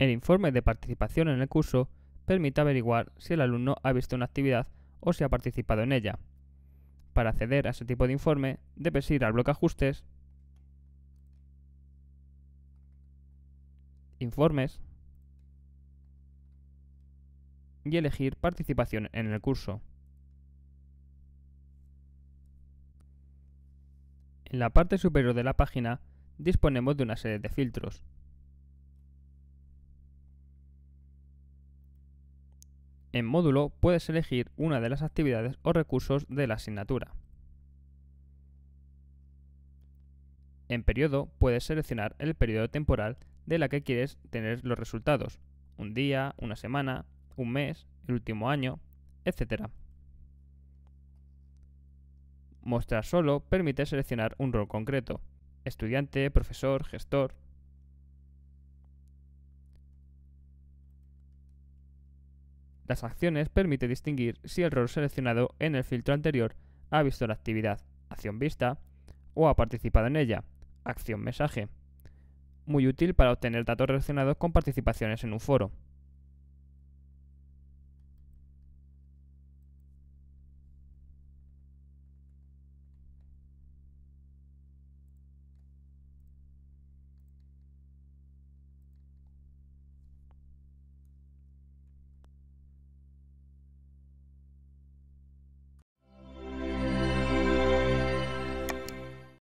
El informe de participación en el curso permite averiguar si el alumno ha visto una actividad o si ha participado en ella. Para acceder a ese tipo de informe, debes ir al bloque Ajustes, Informes y elegir participación en el curso. En la parte superior de la página disponemos de una serie de filtros. En módulo puedes elegir una de las actividades o recursos de la asignatura. En periodo puedes seleccionar el periodo temporal de la que quieres tener los resultados, un día, una semana, un mes, el último año, etc. Mostrar solo permite seleccionar un rol concreto, estudiante, profesor, gestor. Las acciones permite distinguir si el rol seleccionado en el filtro anterior ha visto la actividad acción vista o ha participado en ella acción mensaje. Muy útil para obtener datos relacionados con participaciones en un foro.